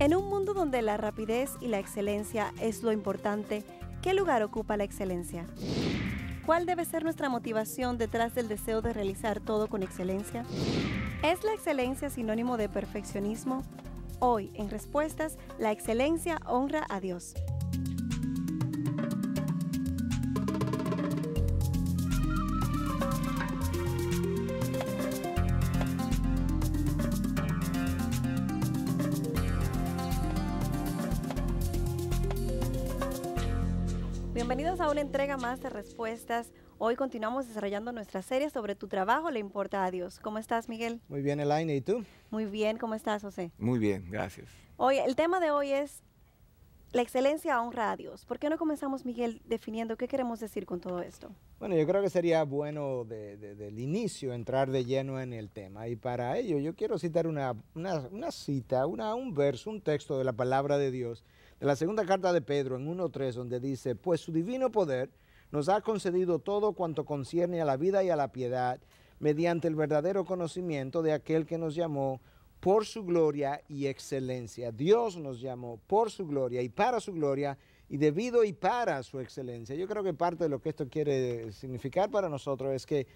En un mundo donde la rapidez y la excelencia es lo importante, ¿qué lugar ocupa la excelencia? ¿Cuál debe ser nuestra motivación detrás del deseo de realizar todo con excelencia? ¿Es la excelencia sinónimo de perfeccionismo? Hoy, en Respuestas, la excelencia honra a Dios. a una entrega más de respuestas. Hoy continuamos desarrollando nuestra serie sobre tu trabajo le importa a Dios. ¿Cómo estás, Miguel? Muy bien, Elaine. ¿Y tú? Muy bien. ¿Cómo estás, José? Muy bien, gracias. Hoy, el tema de hoy es la excelencia honra a Dios. ¿Por qué no comenzamos, Miguel, definiendo qué queremos decir con todo esto? Bueno, yo creo que sería bueno desde el inicio entrar de lleno en el tema. Y para ello yo quiero citar una, cita, un verso, un texto de la palabra de Dios en la segunda carta de Pedro, en 1.3, donde dice, pues su divino poder nos ha concedido todo cuanto concierne a la vida y a la piedad, mediante el verdadero conocimiento de aquel que nos llamó por su gloria y excelencia. Dios nos llamó por su gloria y para su gloria y debido y para su excelencia. Yo creo que parte de lo que esto quiere significar para nosotros es que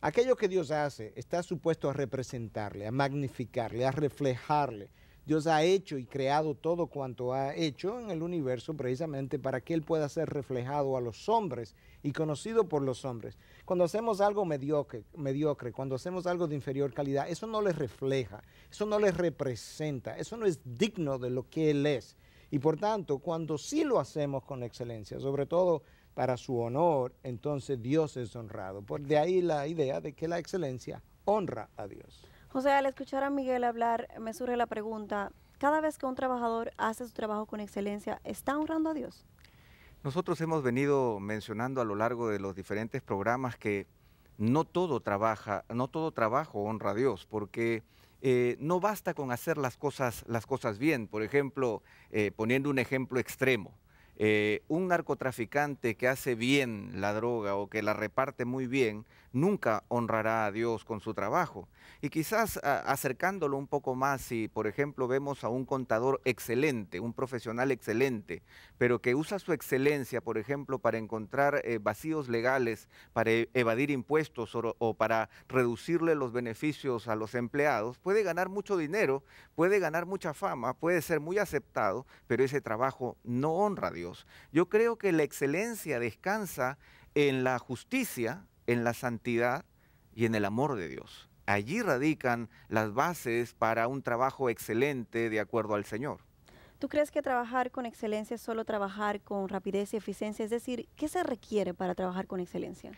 aquello que Dios hace está supuesto a representarle, a magnificarle, a reflejarle Dios ha hecho y creado todo cuanto ha hecho en el universo precisamente para que Él pueda ser reflejado a los hombres y conocido por los hombres. Cuando hacemos algo mediocre, cuando hacemos algo de inferior calidad, eso no les refleja, eso no les representa, eso no es digno de lo que Él es. Y por tanto, cuando sí lo hacemos con excelencia, sobre todo para su honor, entonces Dios es honrado. Por de ahí la idea de que la excelencia honra a Dios. José, al escuchar a Miguel hablar, me surge la pregunta, cada vez que un trabajador hace su trabajo con excelencia, ¿está honrando a Dios? Nosotros hemos venido mencionando a lo largo de los diferentes programas que no todo trabaja, no todo trabajo honra a Dios, porque eh, no basta con hacer las cosas, las cosas bien. Por ejemplo, eh, poniendo un ejemplo extremo, eh, un narcotraficante que hace bien la droga o que la reparte muy bien, nunca honrará a Dios con su trabajo. Y quizás acercándolo un poco más, si por ejemplo vemos a un contador excelente, un profesional excelente, pero que usa su excelencia, por ejemplo, para encontrar eh, vacíos legales, para e, evadir impuestos o para reducirle los beneficios a los empleados, puede ganar mucho dinero, puede ganar mucha fama, puede ser muy aceptado, pero ese trabajo no honra a Dios. Yo creo que la excelencia descansa en la justicia, en la santidad y en el amor de Dios. Allí radican las bases para un trabajo excelente de acuerdo al Señor. ¿Tú crees que trabajar con excelencia es solo trabajar con rapidez y eficiencia? Es decir, ¿qué se requiere para trabajar con excelencia?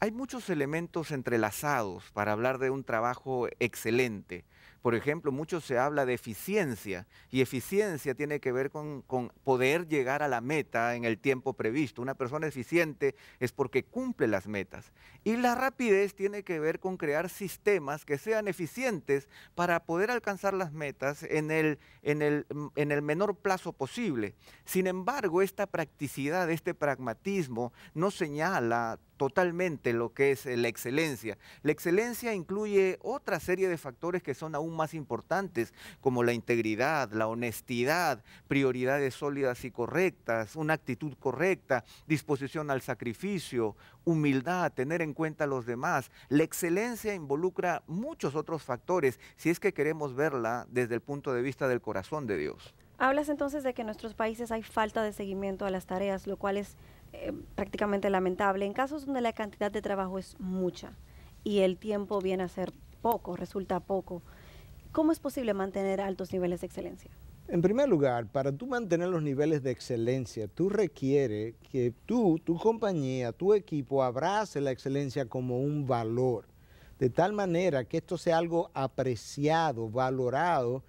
Hay muchos elementos entrelazados para hablar de un trabajo excelente. Por ejemplo, mucho se habla de eficiencia y eficiencia tiene que ver con, poder llegar a la meta en el tiempo previsto. Una persona eficiente es porque cumple las metas. Y la rapidez tiene que ver con crear sistemas que sean eficientes para poder alcanzar las metas en el, en el, en el menor plazo posible. Sin embargo, esta practicidad, este pragmatismo no señala totalmente lo que es la excelencia. La excelencia incluye otra serie de factores que son aún más importantes, como la integridad, la honestidad, prioridades sólidas y correctas, una actitud correcta, disposición al sacrificio, humildad, tener en cuenta a los demás. La excelencia involucra muchos otros factores si es que queremos verla desde el punto de vista del corazón de Dios. Hablas entonces de que en nuestros países hay falta de seguimiento a las tareas, lo cual es eh, prácticamente lamentable. En casos donde la cantidad de trabajo es mucha y el tiempo viene a ser poco, resulta poco. ¿Cómo es posible mantener altos niveles de excelencia? En primer lugar, para tú mantener los niveles de excelencia, tú requieres que tú, tu compañía, tu equipo abrace la excelencia como un valor, de tal manera que esto sea algo apreciado, valorado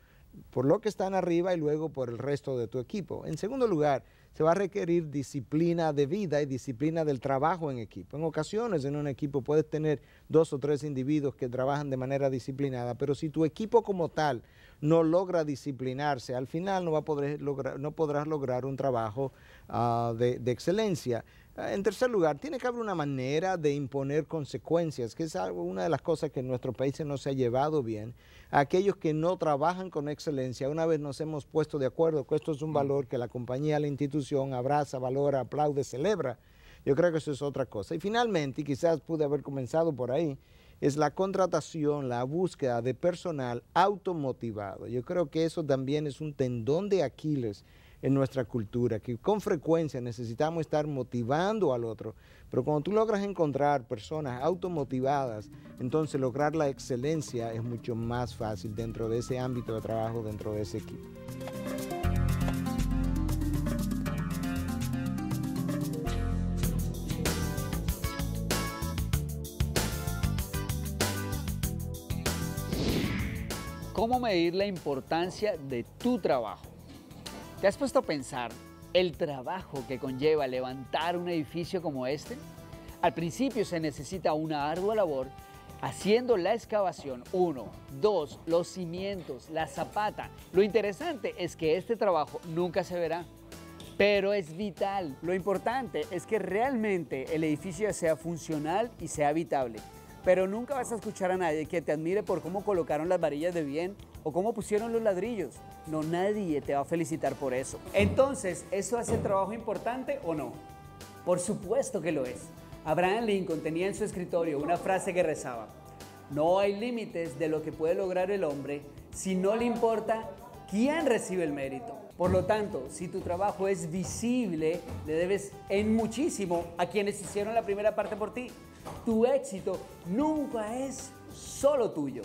por lo que están arriba y luego por el resto de tu equipo. En segundo lugar, se va a requerir disciplina de vida y disciplina del trabajo en equipo. En ocasiones en un equipo puedes tener dos o tres individuos que trabajan de manera disciplinada, pero si tu equipo como tal no logra disciplinarse, al final no, va a poder lograr, no podrás lograr un trabajo ah, de excelencia. Ah, en tercer lugar, tiene que haber una manera de imponer consecuencias, que es algo, una de las cosas que en nuestro país no se ha llevado bien. Aquellos que no trabajan con excelencia, una vez nos hemos puesto de acuerdo que esto es un mm. valor que la compañía, la institución abraza, valora, aplaude, celebra, yo creo que eso es otra cosa. Y finalmente, y quizás pude haber comenzado por ahí, es la contratación, la búsqueda de personal automotivado. Yo creo que eso también es un tendón de Aquiles en nuestra cultura, que con frecuencia necesitamos estar motivando al otro, pero cuando tú logras encontrar personas automotivadas, entonces lograr la excelencia es mucho más fácil dentro de ese ámbito de trabajo, dentro de ese equipo. ¿Cómo medir la importancia de tu trabajo? ¿Te has puesto a pensar el trabajo que conlleva levantar un edificio como este? Al principio se necesita una ardua labor haciendo la excavación, uno, dos, los cimientos, la zapata. Lo interesante es que este trabajo nunca se verá, pero es vital. Lo importante es que realmente el edificio sea funcional y sea habitable. Pero nunca vas a escuchar a nadie que te admire por cómo colocaron las varillas de bien o cómo pusieron los ladrillos. No, nadie te va a felicitar por eso. Entonces, ¿eso hace trabajo importante o no? Por supuesto que lo es. Abraham Lincoln tenía en su escritorio una frase que rezaba, no hay límites de lo que puede lograr el hombre si no le importa quién recibe el mérito. Por lo tanto, si tu trabajo es visible, le debes en muchísimo a quienes hicieron la primera parte por ti. Tu éxito nunca es solo tuyo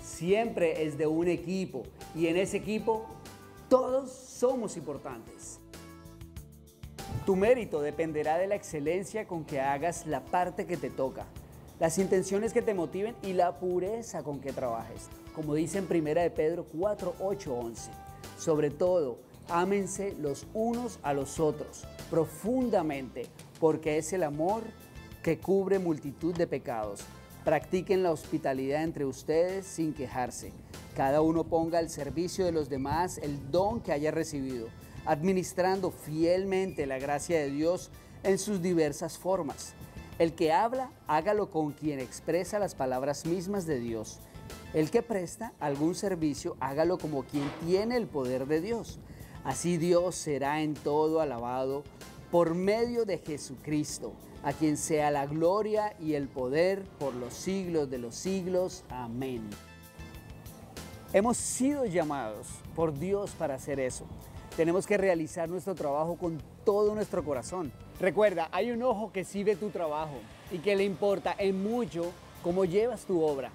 siempre es de un equipo y en ese equipo todos somos importantes. Tu mérito dependerá de la excelencia con que hagas la parte que te toca, las intenciones que te motiven y la pureza con que trabajes, como dice en 1 de Pedro 4, 11. Sobre todo, ámense los unos a los otros profundamente, porque es el amor que cubre multitud de pecados. Practiquen la hospitalidad entre ustedes sin quejarse. Cada uno ponga al servicio de los demás el don que haya recibido, administrando fielmente la gracia de Dios en sus diversas formas. El que habla, hágalo con quien expresa las palabras mismas de Dios. El que presta algún servicio, hágalo como quien tiene el poder de Dios. Así Dios será en todo alabado por medio de Jesucristo a quien sea la gloria y el poder por los siglos de los siglos. Amén. Hemos sido llamados por Dios para hacer eso. Tenemos que realizar nuestro trabajo con todo nuestro corazón. Recuerda, hay un ojo que sí tu trabajo y que le importa en mucho cómo llevas tu obra.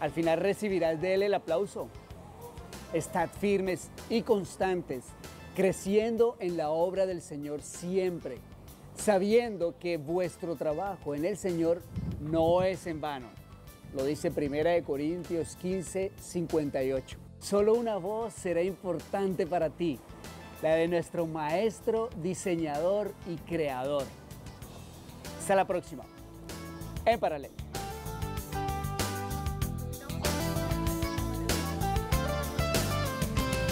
Al final recibirás de él el aplauso. Estad firmes y constantes, creciendo en la obra del Señor siempre sabiendo que vuestro trabajo en el Señor no es en vano. Lo dice 1 Corintios 15, 58. Solo una voz será importante para ti, la de nuestro maestro, diseñador y creador. Hasta la próxima. En paralelo.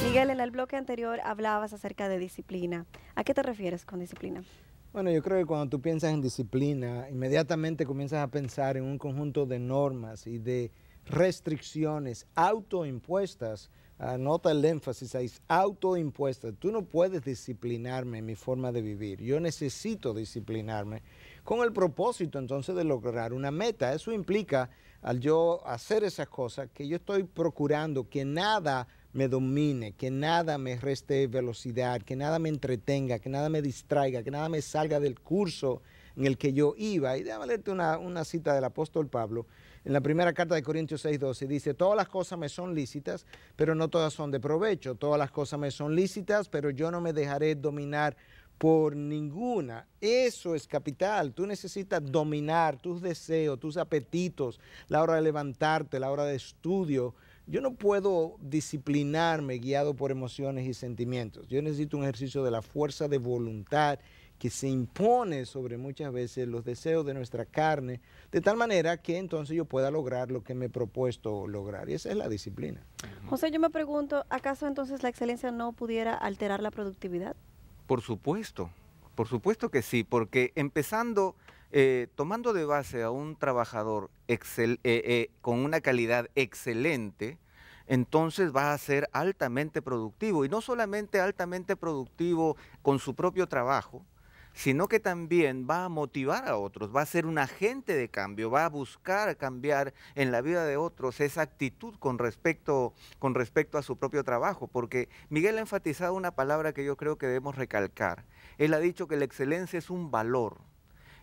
Miguel, en el bloque anterior hablabas acerca de disciplina. ¿A qué te refieres con disciplina? Bueno, yo creo que cuando tú piensas en disciplina, inmediatamente comienzas a pensar en un conjunto de normas y de restricciones autoimpuestas. Anota el énfasis ahí, autoimpuestas. Tú no puedes disciplinarme en mi forma de vivir. Yo necesito disciplinarme con el propósito entonces de lograr una meta. Eso implica al yo hacer esas cosas que yo estoy procurando que nada me domine, que nada me reste velocidad, que nada me entretenga, que nada me distraiga, que nada me salga del curso en el que yo iba. Y déjame leerte una, una cita del apóstol Pablo. En la primera carta de Corintios 6:12 dice, todas las cosas me son lícitas, pero no todas son de provecho. Todas las cosas me son lícitas, pero yo no me dejaré dominar por ninguna. Eso es capital. Tú necesitas dominar tus deseos, tus apetitos, la hora de levantarte, la hora de estudio, yo no puedo disciplinarme guiado por emociones y sentimientos. Yo necesito un ejercicio de la fuerza de voluntad que se impone sobre muchas veces los deseos de nuestra carne, de tal manera que entonces yo pueda lograr lo que me he propuesto lograr. Y esa es la disciplina. José, yo me pregunto, ¿acaso entonces la excelencia no pudiera alterar la productividad? Por supuesto, por supuesto que sí, porque empezando eh, tomando de base a un trabajador excel, eh, eh, con una calidad excelente, entonces va a ser altamente productivo. Y no solamente altamente productivo con su propio trabajo, sino que también va a motivar a otros, va a ser un agente de cambio, va a buscar cambiar en la vida de otros esa actitud con respecto, con respecto a su propio trabajo, porque Miguel ha enfatizado una palabra que yo creo que debemos recalcar. Él ha dicho que la excelencia es un valor,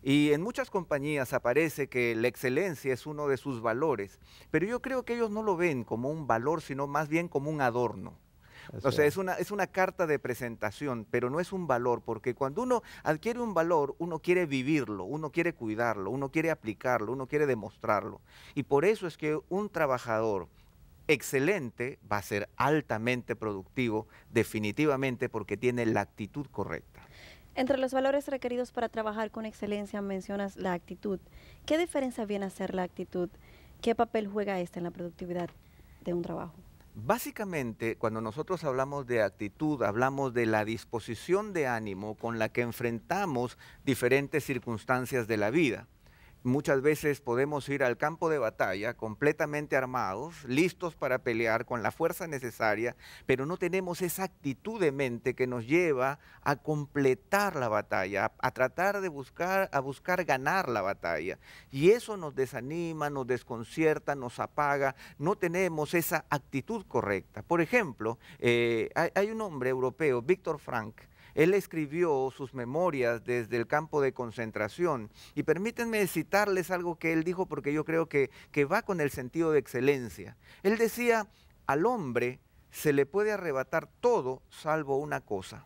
y en muchas compañías aparece que la excelencia es uno de sus valores, pero yo creo que ellos no lo ven como un valor, sino más bien como un adorno. o sea, es una, es una carta de presentación, pero no es un valor, porque cuando uno adquiere un valor, uno quiere vivirlo, uno quiere cuidarlo, uno quiere aplicarlo, uno quiere demostrarlo. Y por eso es que un trabajador excelente va a ser altamente productivo, definitivamente, porque tiene la actitud correcta. Entre los valores requeridos para trabajar con excelencia mencionas la actitud. ¿Qué diferencia viene a ser la actitud? ¿Qué papel juega esta en la productividad de un trabajo? Básicamente, cuando nosotros hablamos de actitud, hablamos de la disposición de ánimo con la que enfrentamos diferentes circunstancias de la vida. Muchas veces podemos ir al campo de batalla completamente armados, listos para pelear con la fuerza necesaria, pero no tenemos esa actitud de mente que nos lleva a completar la batalla, a, tratar de buscar, a buscar ganar la batalla. Y eso nos desanima, nos desconcierta, nos apaga. No tenemos esa actitud correcta. Por ejemplo, eh, hay, hay un hombre europeo, Víctor Frank, él escribió sus memorias desde el campo de concentración y permítanme citarles algo que él dijo porque yo creo que, que va con el sentido de excelencia. Él decía, al hombre se le puede arrebatar todo salvo una cosa,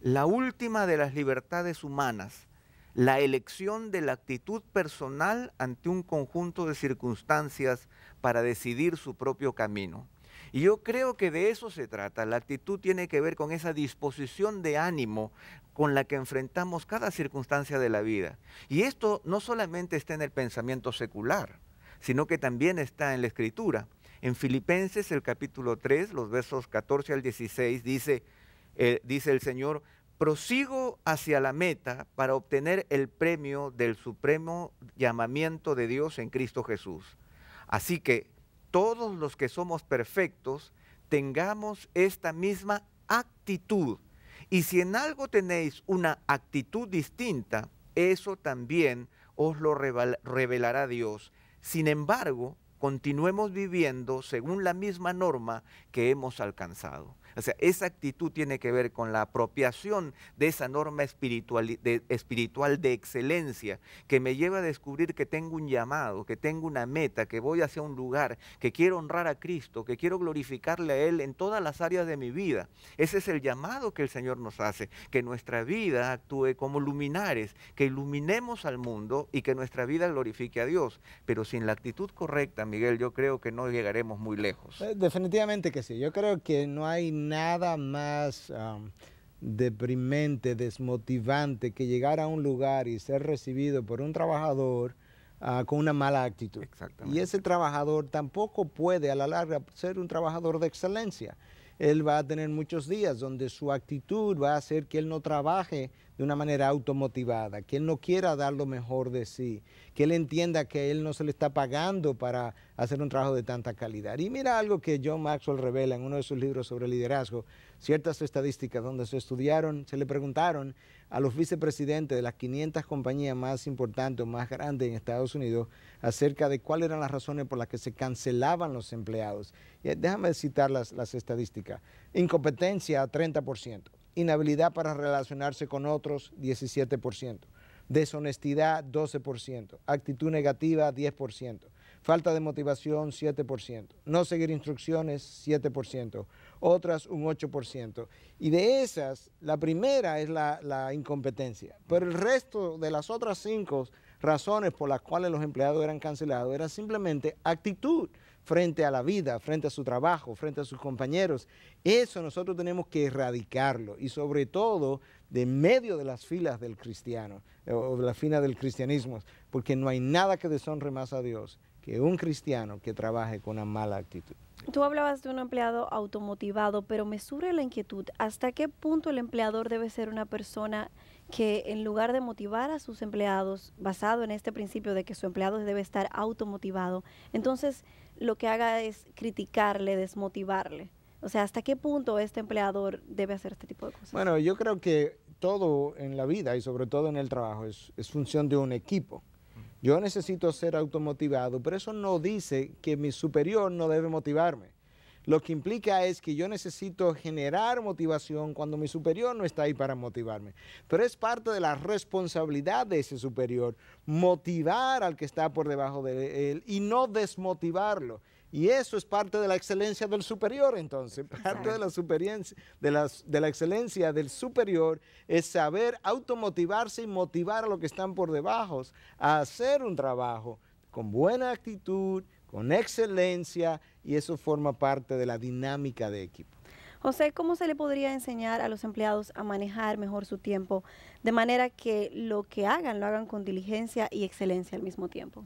la última de las libertades humanas, la elección de la actitud personal ante un conjunto de circunstancias para decidir su propio camino. Y yo creo que de eso se trata. La actitud tiene que ver con esa disposición de ánimo con la que enfrentamos cada circunstancia de la vida. Y esto no solamente está en el pensamiento secular, sino que también está en la escritura. En Filipenses el capítulo 3, los versos 14 al 16, dice, eh, dice el Señor, prosigo hacia la meta para obtener el premio del supremo llamamiento de Dios en Cristo Jesús. Así que todos los que somos perfectos tengamos esta misma actitud. Y si en algo tenéis una actitud distinta, eso también os lo revelará Dios. Sin embargo, continuemos viviendo según la misma norma que hemos alcanzado. O sea, esa actitud tiene que ver con la apropiación de esa norma espiritual de, espiritual de, excelencia que me lleva a descubrir que tengo un llamado, que tengo una meta, que voy hacia un lugar, que quiero honrar a Cristo, que quiero glorificarle a Él en todas las áreas de mi vida. Ese es el llamado que el Señor nos hace, que nuestra vida actúe como luminares, que iluminemos al mundo y que nuestra vida glorifique a Dios. Pero sin la actitud correcta, Miguel, yo creo que no llegaremos muy lejos. Eh, definitivamente que sí. Yo creo que no hay nada más deprimente, desmotivante que llegar a un lugar y ser recibido por un trabajador ah, con una mala actitud. Exactamente. Y ese trabajador tampoco puede a la larga ser un trabajador de excelencia. Él va a tener muchos días donde su actitud va a hacer que él no trabaje de una manera automotivada, que él no quiera dar lo mejor de sí, que él entienda que él no se le está pagando para hacer un trabajo de tanta calidad. Y mira algo que John Maxwell revela en uno de sus libros sobre liderazgo, ciertas estadísticas donde se estudiaron, se le preguntaron a los vicepresidentes de las 500 compañías más importantes o más grandes en Estados Unidos acerca de cuáles eran las razones por las que se cancelaban los empleados. Y eh, déjame citar las, estadísticas. Incompetencia, 30% inhabilidad para relacionarse con otros, 17%, deshonestidad, 12%, actitud negativa, 10%, falta de motivación, 7%, no seguir instrucciones, 7%, otras un 8%. Y de esas, la primera es la, incompetencia, pero el resto de las otras cinco razones por las cuales los empleados eran cancelados era simplemente actitud frente a la vida, frente a su trabajo, frente a sus compañeros. Eso nosotros tenemos que erradicarlo y sobre todo de medio de las filas del cristiano eh, o de la fina del cristianismo, porque no hay nada que deshonre más a Dios que un cristiano que trabaje con una mala actitud. Tú hablabas de un empleado automotivado, pero me surge la inquietud, ¿hasta qué punto el empleador debe ser una persona que en lugar de motivar a sus empleados, basado en este principio de que su empleado debe estar automotivado, entonces lo que haga es criticarle, desmotivarle. O sea, ¿hasta qué punto este empleador debe hacer este tipo de cosas? Bueno, yo creo que todo en la vida y sobre todo en el trabajo es, función de un equipo. Yo necesito ser automotivado, pero eso no dice que mi superior no debe motivarme. Lo que implica es que yo necesito generar motivación cuando mi superior no está ahí para motivarme. Pero es parte de la responsabilidad de ese superior motivar al que está por debajo de él y no desmotivarlo. Y eso es parte de la excelencia del superior, entonces. Parte de la, de, de la excelencia del superior es saber automotivarse y motivar a los que están por debajo a hacer un trabajo con buena actitud, con excelencia y eso forma parte de la dinámica de equipo. José, ¿cómo se le podría enseñar a los empleados a manejar mejor su tiempo de manera que lo que hagan lo hagan con diligencia y excelencia al mismo tiempo?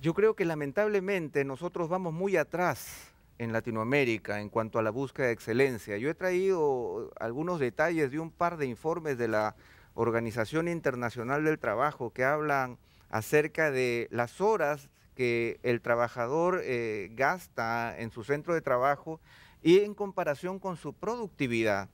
Yo creo que lamentablemente nosotros vamos muy atrás en Latinoamérica en cuanto a la búsqueda de excelencia. Yo he traído algunos detalles de un par de informes de la Organización Internacional del Trabajo que hablan acerca de las horas que el trabajador eh, gasta en su centro de trabajo y en comparación con su productividad.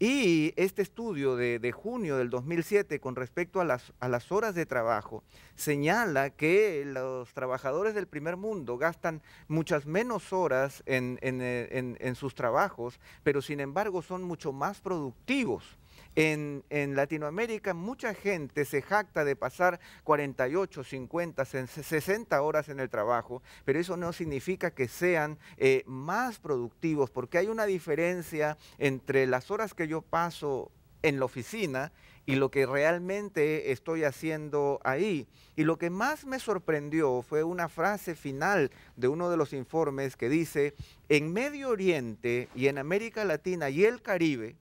Y este estudio de, junio del 2007 con respecto a las, horas de trabajo señala que los trabajadores del primer mundo gastan muchas menos horas en eh, sus trabajos, pero sin embargo son mucho más productivos. En, Latinoamérica mucha gente se jacta de pasar 48, 50, 60 horas en el trabajo, pero eso no significa que sean eh, más productivos, porque hay una diferencia entre las horas que yo paso en la oficina y lo que realmente estoy haciendo ahí. Y lo que más me sorprendió fue una frase final de uno de los informes que dice, en Medio Oriente y en América Latina y el Caribe,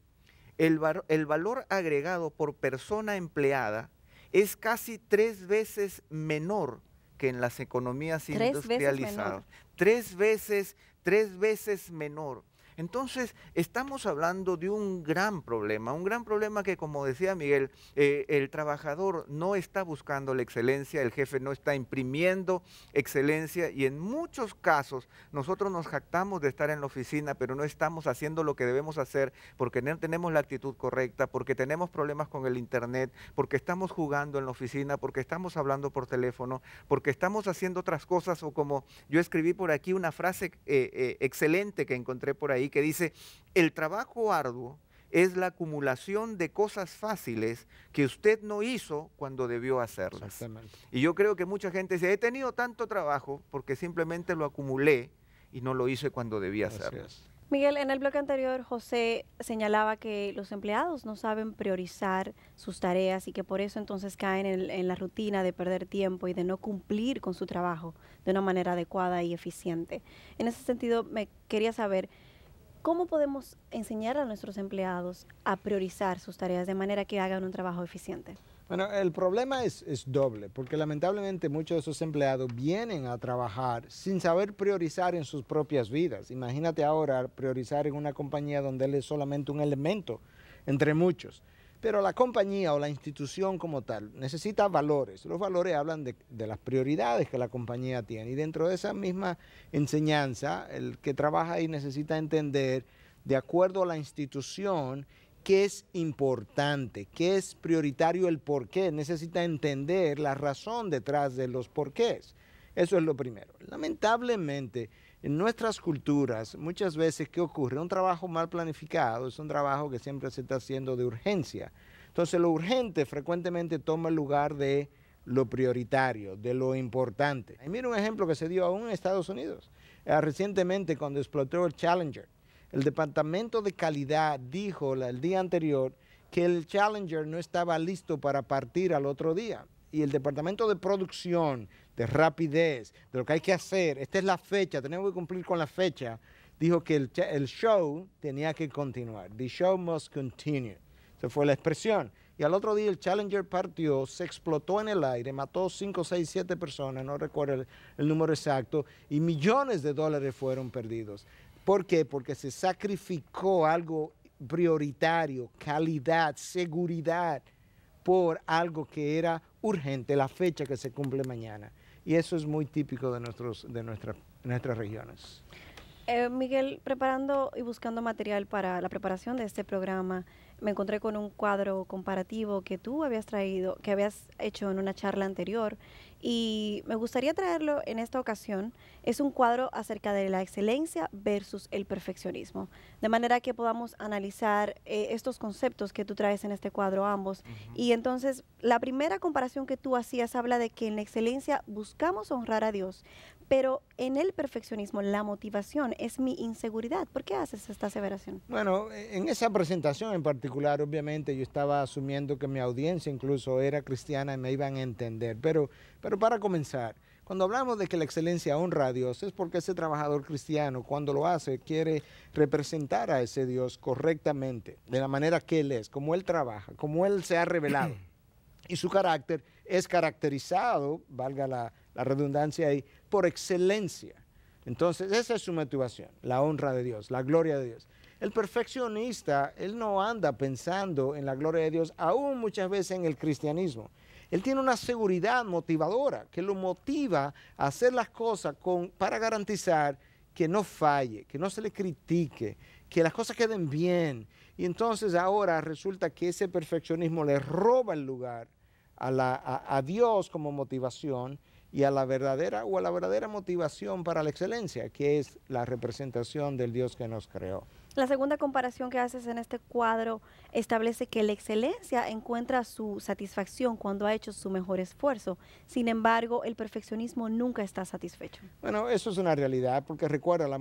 el, valor agregado por persona empleada es casi tres veces menor que en las economías industrializadas. tres veces, tres veces menor. Entonces, estamos hablando de un gran problema, un gran problema que, como decía Miguel, eh, el trabajador no está buscando la excelencia, el jefe no está imprimiendo excelencia y en muchos casos nosotros nos jactamos de estar en la oficina, pero no estamos haciendo lo que debemos hacer porque no tenemos la actitud correcta, porque tenemos problemas con el Internet, porque estamos jugando en la oficina, porque estamos hablando por teléfono, porque estamos haciendo otras cosas o como yo escribí por aquí una frase eh, eh, excelente que encontré por ahí y que dice, el trabajo arduo es la acumulación de cosas fáciles que usted no hizo cuando debió hacerlas. Y yo creo que mucha gente dice, he tenido tanto trabajo porque simplemente lo acumulé y no lo hice cuando debía hacerlo. Miguel, en el bloque anterior José señalaba que los empleados no saben priorizar sus tareas y que por eso entonces caen en la rutina de perder tiempo y de no cumplir con su trabajo de una manera adecuada y eficiente. En ese sentido, me quería saber, ¿Cómo podemos enseñar a nuestros empleados a priorizar sus tareas de manera que hagan un trabajo eficiente? Bueno, el problema es, doble, porque lamentablemente muchos de esos empleados vienen a trabajar sin saber priorizar en sus propias vidas. Imagínate ahora priorizar en una compañía donde él es solamente un elemento entre muchos. Pero la compañía o la institución como tal necesita valores. Los valores hablan de, las prioridades que la compañía tiene. Y dentro de esa misma enseñanza, el que trabaja ahí necesita entender, de acuerdo a la institución, qué es importante, qué es prioritario, el por qué. Necesita entender la razón detrás de los porqués. Eso es lo primero. Lamentablemente, en nuestras culturas, muchas veces, ¿qué ocurre? Un trabajo mal planificado es un trabajo que siempre se está haciendo de urgencia. Entonces, lo urgente frecuentemente toma el lugar de lo prioritario, de lo importante. Y mira un ejemplo que se dio aún en Estados Unidos. Ah, recientemente, cuando explotó el Challenger, el Departamento de Calidad dijo el día anterior que el Challenger no estaba listo para partir al otro día y el departamento de producción, de rapidez, de lo que hay que hacer, esta es la fecha, tenemos que cumplir con la fecha, dijo que el, show tenía que continuar. The show must continue. Esa fue la expresión. Y al otro día el Challenger partió, se explotó en el aire, mató 5, 6, 7 personas, no recuerdo el número exacto, y millones de dólares fueron perdidos. ¿Por qué? Porque se sacrificó algo prioritario, calidad, seguridad, por algo que era urgente la fecha que se cumple mañana. Y eso es muy típico de, nuestros, de nuestras, nuestras regiones. Eh, Miguel, preparando y buscando material para la preparación de este programa, me encontré con un cuadro comparativo que tú habías traído, que habías hecho en una charla anterior, y me gustaría traerlo en esta ocasión. Es un cuadro acerca de la excelencia versus el perfeccionismo, de manera que podamos analizar eh, estos conceptos que tú traes en este cuadro ambos. Y entonces, la primera comparación que tú hacías habla de que en la excelencia buscamos honrar a Dios, pero en el perfeccionismo, la motivación es mi inseguridad. ¿Por qué haces esta aseveración? Bueno, e, en esa presentación en particular, obviamente, yo estaba asumiendo que mi audiencia incluso era cristiana y me iban a entender. Pero, pero para comenzar, cuando hablamos de que la excelencia honra a Dios, es porque ese trabajador cristiano, cuando lo hace, quiere representar a ese Dios correctamente, de la manera que Él es, como Él trabaja, como Él se ha revelado y su carácter es caracterizado, valga la, redundancia ahí, por excelencia. Entonces, esa es su motivación, la honra de Dios, la gloria de Dios. El perfeccionista, él no anda pensando en la gloria de Dios, aún muchas veces en el cristianismo. Él tiene una seguridad motivadora que lo motiva a hacer las cosas con, para garantizar que no falle, que no se le critique, que las cosas queden bien. Y entonces ahora resulta que ese perfeccionismo le roba el lugar a, Dios como motivación y a la verdadera o a la verdadera motivación para la excelencia, que es la representación del Dios que nos creó. La segunda comparación que haces en este cuadro establece que la excelencia encuentra su satisfacción cuando ha hecho su mejor esfuerzo. Sin embargo, el perfeccionismo nunca está satisfecho. Bueno, eso es una realidad, porque recuerda, la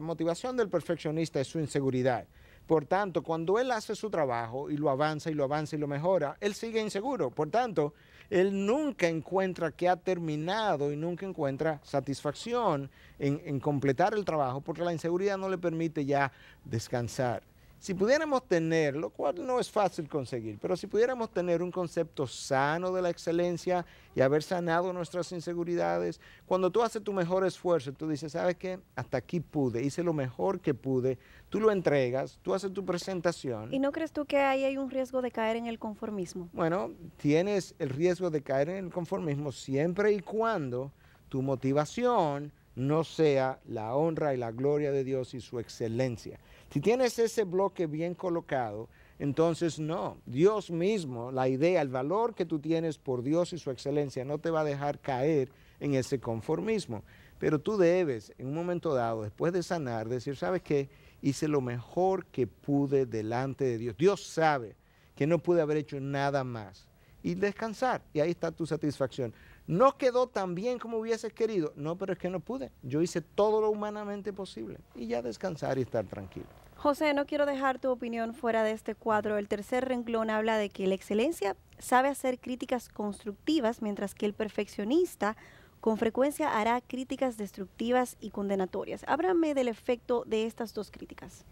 motivación del perfeccionista es su inseguridad. Por tanto, cuando él hace su trabajo y lo avanza y lo avanza y lo mejora, él sigue inseguro. Por tanto, él nunca encuentra que ha terminado y nunca encuentra satisfacción en, completar el trabajo porque la inseguridad no le permite ya descansar. Si pudiéramos tener, lo cual no es fácil conseguir, pero si pudiéramos tener un concepto sano de la excelencia y haber sanado nuestras inseguridades, cuando tú haces tu mejor esfuerzo, tú dices, ¿sabes qué? Hasta aquí pude, hice lo mejor que pude, tú lo entregas, tú haces tu presentación. ¿Y no crees tú que ahí hay un riesgo de caer en el conformismo? Bueno, tienes el riesgo de caer en el conformismo siempre y cuando tu motivación, no sea la honra y la gloria de Dios y su excelencia. Si tienes ese bloque bien colocado, entonces no, Dios mismo, la idea, el valor que tú tienes por Dios y su excelencia no te va a dejar caer en ese conformismo. Pero tú debes, en un momento dado, después de sanar, decir, ¿sabes qué? Hice lo mejor que pude delante de Dios. Dios sabe que no pude haber hecho nada más. Y descansar. Y ahí está tu satisfacción. No quedó tan bien como hubiese querido. No, pero es que no pude. Yo hice todo lo humanamente posible. Y ya descansar y estar tranquilo. José, no quiero dejar tu opinión fuera de este cuadro. El tercer renglón habla de que la excelencia sabe hacer críticas constructivas, mientras que el perfeccionista con frecuencia hará críticas destructivas y condenatorias. Háblame del efecto de estas dos críticas.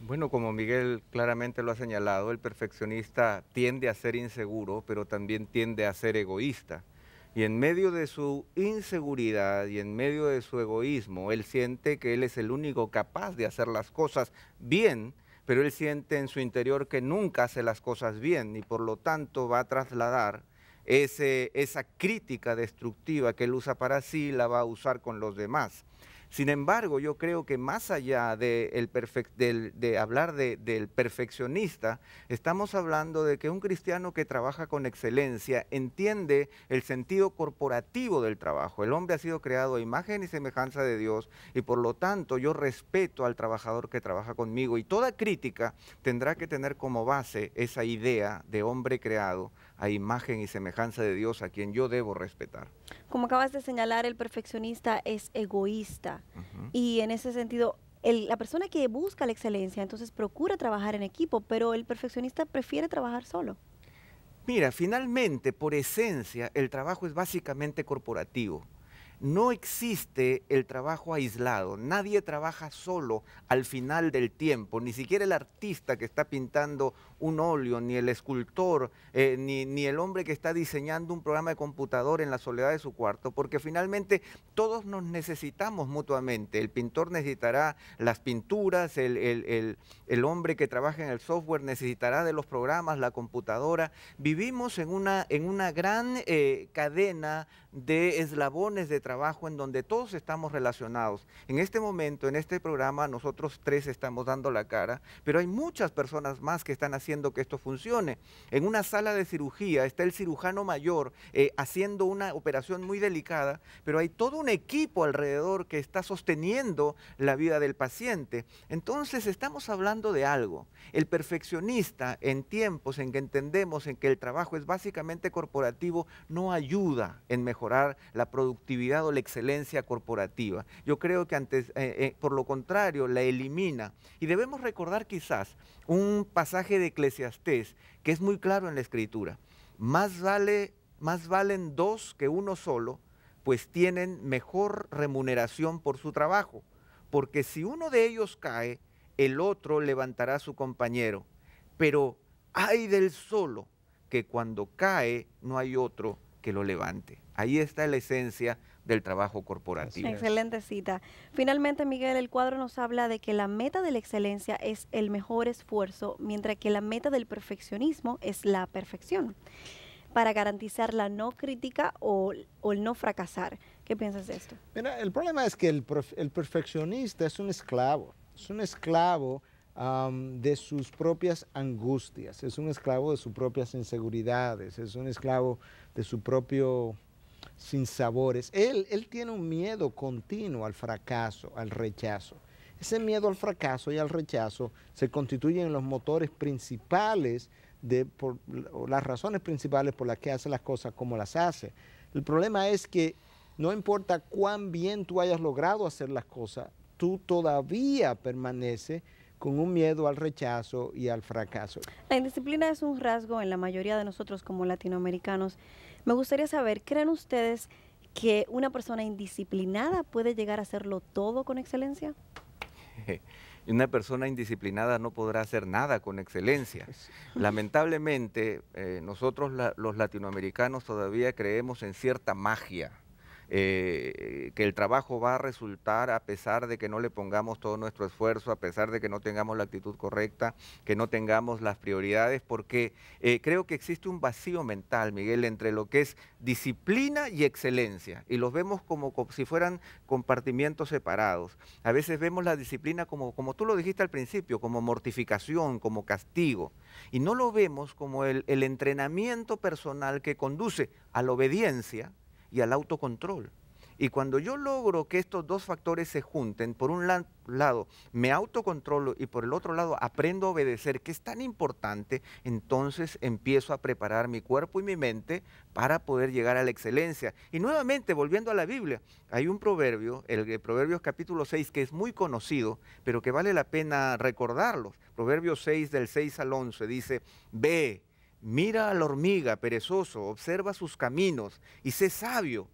Bueno, como Miguel claramente lo ha señalado, el perfeccionista tiende a ser inseguro, pero también tiende a ser egoísta. Y en medio de su inseguridad y en medio de su egoísmo, él siente que él es el único capaz de hacer las cosas bien, pero él siente en su interior que nunca hace las cosas bien y por lo tanto va a trasladar ese, esa crítica destructiva que él usa para sí, la va a usar con los demás. Sin embargo, yo creo que más allá de, hablar del perfeccionista, estamos hablando de que un cristiano que trabaja con excelencia entiende el sentido corporativo del trabajo. El hombre ha sido creado a imagen y semejanza de Dios y por lo tanto yo respeto al trabajador que trabaja conmigo y toda crítica tendrá que tener como base esa idea de hombre creado a imagen y semejanza de Dios a quien yo debo respetar. Como acabas de señalar, el perfeccionista es egoísta y en ese sentido la persona que busca la excelencia entonces procura trabajar en equipo, pero el perfeccionista prefiere trabajar solo. Mira, finalmente, por esencia, el trabajo es básicamente corporativo. No existe el trabajo aislado, nadie trabaja solo al final del tiempo, ni siquiera el artista que está pintando un óleo, ni el escultor, eh, ni, el hombre que está diseñando un programa de computador en la soledad de su cuarto, porque finalmente todos nos necesitamos mutuamente. El pintor necesitará las pinturas, el, hombre que trabaja en el software necesitará de los programas, la computadora. Vivimos en una, en una gran eh, cadena de eslabones de trabajo en donde todos estamos relacionados. En este momento, en este programa, nosotros tres estamos dando la cara, pero hay muchas personas más que están haciendo que esto funcione. En una sala de cirugía está el cirujano mayor eh, haciendo una operación muy delicada, pero hay todo un equipo alrededor que está sosteniendo la vida del paciente. Entonces estamos hablando de algo. El perfeccionista en tiempos en que entendemos en que el trabajo es básicamente corporativo no ayuda en mejorar la productividad o la excelencia corporativa. Yo creo que antes, eh, eh, por lo contrario, la elimina. Y debemos recordar quizás un pasaje de Eclesiastés que es muy claro en la escritura. Más, vale, valen dos que uno solo, pues tienen mejor remuneración por su trabajo, porque si uno de ellos cae, el otro levantará a su compañero. Pero ay del solo, que cuando cae no hay otro que lo levante. Ahí está la esencia del trabajo corporativo. Excelente cita. Finalmente, Miguel, el cuadro nos habla de que la meta de la excelencia es el mejor esfuerzo, mientras que la meta del perfeccionismo es la perfección, para garantizar la no crítica o, el no fracasar. ¿Qué piensas de esto? Mira, el problema es que el, el perfeccionista es un esclavo, es un esclavo de sus propias angustias, es un esclavo de sus propias inseguridades, es un esclavo de su propio sin sabores. Él, él tiene un miedo continuo al fracaso, al rechazo. Ese miedo al fracaso y al rechazo se constituyen los motores principales, de, las razones principales por las que hace las cosas como las hace. El problema es que no importa cuán bien tú hayas logrado hacer las cosas, tú todavía permaneces con un miedo al rechazo y al fracaso. La indisciplina es un rasgo en la mayoría de nosotros como latinoamericanos me gustaría saber, ¿creen ustedes que una persona indisciplinada puede llegar a hacerlo todo con excelencia? Una persona indisciplinada no podrá hacer nada con excelencia. Lamentablemente, eh, nosotros los latinoamericanos todavía creemos en cierta magia. Eh, que el trabajo va a resultar a pesar de que no le pongamos todo nuestro esfuerzo, a pesar de que no tengamos la actitud correcta, que no tengamos las prioridades, porque eh, creo que existe un vacío mental, Miguel, entre lo que es disciplina y excelencia, y los vemos como, si fueran compartimientos separados. A veces vemos la disciplina como, como tú lo dijiste al principio, como mortificación, como castigo, y no lo vemos como el entrenamiento personal que conduce a la obediencia, y al autocontrol. Y cuando yo logro que estos dos factores se junten, por un lado me autocontrolo y por el otro lado aprendo a obedecer, que es tan importante, entonces empiezo a preparar mi cuerpo y mi mente para poder llegar a la excelencia. Y nuevamente, volviendo a la Biblia, hay un proverbio, el Proverbios capítulo 6, que es muy conocido, pero que vale la pena recordarlo. Proverbios 6 del 6 al 11 dice, ve, Mira a la hormiga, perezoso, observa sus caminos y sé sabio,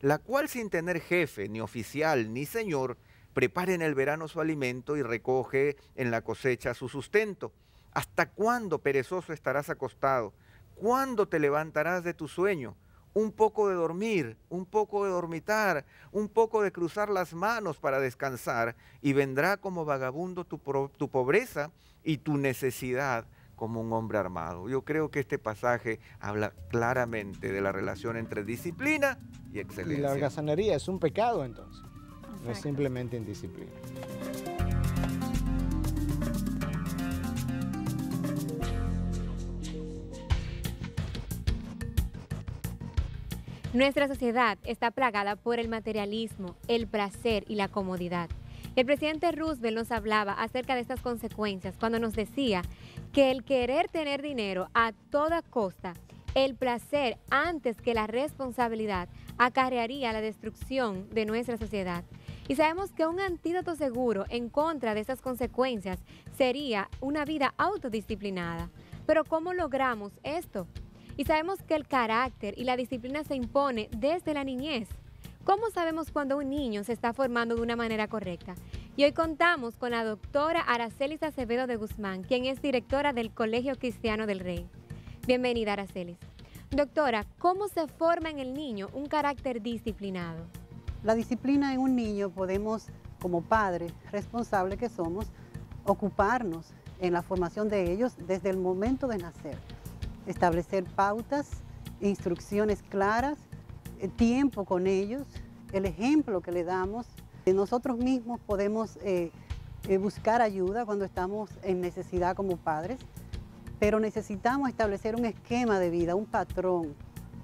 la cual sin tener jefe, ni oficial, ni señor, prepara en el verano su alimento y recoge en la cosecha su sustento. ¿Hasta cuándo, perezoso, estarás acostado? ¿Cuándo te levantarás de tu sueño? Un poco de dormir, un poco de dormitar, un poco de cruzar las manos para descansar, y vendrá como vagabundo tu, tu pobreza y tu necesidad como un hombre armado. Yo creo que este pasaje habla claramente de la relación entre disciplina y excelencia. Y la holgazanería es un pecado entonces, no es simplemente indisciplina. Nuestra sociedad está plagada por el materialismo, el placer y la comodidad. El presidente Roosevelt nos hablaba acerca de estas consecuencias cuando nos decía que el querer tener dinero a toda costa, el placer antes que la responsabilidad, acarrearía la destrucción de nuestra sociedad. Y sabemos que un antídoto seguro en contra de esas consecuencias sería una vida autodisciplinada. Pero ¿cómo logramos esto? Y sabemos que el carácter y la disciplina se impone desde la niñez. ¿Cómo sabemos cuando un niño se está formando de una manera correcta? Y hoy contamos con la doctora Aracelis Acevedo de Guzmán, quien es directora del Colegio Cristiano del Rey. Bienvenida, Aracelis. Doctora, ¿cómo se forma en el niño un carácter disciplinado? La disciplina en un niño podemos, como padres responsables que somos, ocuparnos en la formación de ellos desde el momento de nacer. Establecer pautas, instrucciones claras, eh, tiempo con ellos, el ejemplo que le damos eh, nosotros mismos podemos eh, eh, buscar ayuda cuando estamos en necesidad como padres, pero necesitamos establecer un esquema de vida, un patrón,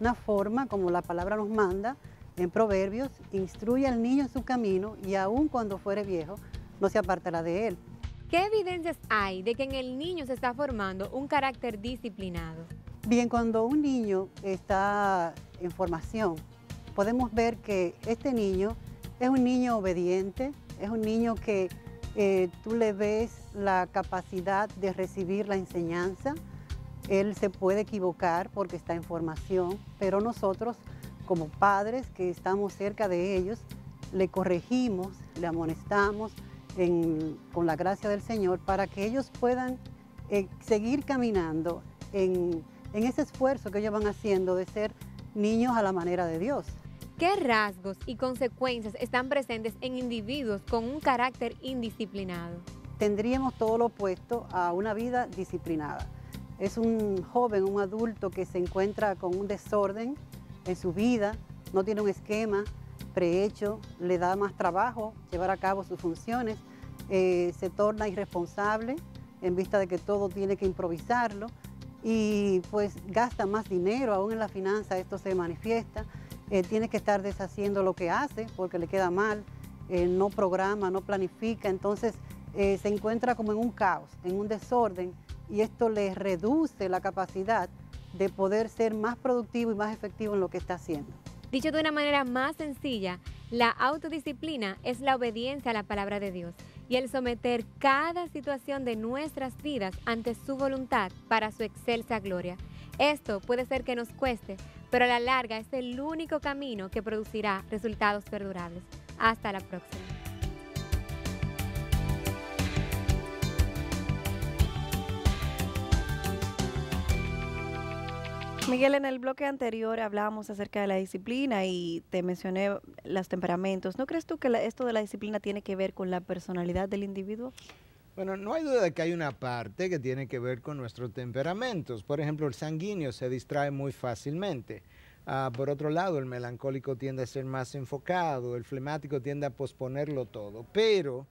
una forma, como la palabra nos manda en Proverbios, instruye al niño en su camino y aun cuando fuere viejo, no se apartará de él. ¿Qué evidencias hay de que en el niño se está formando un carácter disciplinado? Bien, cuando un niño está en formación, podemos ver que este niño es un niño obediente, es un niño que eh, tú le ves la capacidad de recibir la enseñanza. Él se puede equivocar porque está en formación, pero nosotros como padres que estamos cerca de ellos, le corregimos, le amonestamos con la gracia del Señor para que ellos puedan eh, seguir caminando en ese esfuerzo que ellos van haciendo de ser niños a la manera de Dios. ¿Qué rasgos y consecuencias están presentes en individuos con un carácter indisciplinado? Tendríamos todo lo opuesto a una vida disciplinada. Es un joven, un adulto que se encuentra con un desorden en su vida, no tiene un esquema prehecho, le da más trabajo llevar a cabo sus funciones, eh, se torna irresponsable en vista de que todo tiene que improvisarlo y pues gasta más dinero, aún en la finanza esto se manifiesta eh, tiene que estar deshaciendo lo que hace porque le queda mal, eh, no programa, no planifica, entonces eh, se encuentra como en un caos, en un desorden y esto le reduce la capacidad de poder ser más productivo y más efectivo en lo que está haciendo. Dicho de una manera más sencilla, la autodisciplina es la obediencia a la palabra de Dios y el someter cada situación de nuestras vidas ante su voluntad para su excelsa gloria. Esto puede ser que nos cueste, pero a la larga es el único camino que producirá resultados perdurables. Hasta la próxima. Miguel, en el bloque anterior hablábamos acerca de la disciplina y te mencioné los temperamentos. ¿No crees tú que esto de la disciplina tiene que ver con la personalidad del individuo? Bueno, no hay duda de que hay una parte que tiene que ver con nuestros temperamentos. Por ejemplo, el sanguíneo se distrae muy fácilmente. Ah, por otro lado, el melancólico tiende a ser más enfocado, el flemático tiende a posponerlo todo. Pero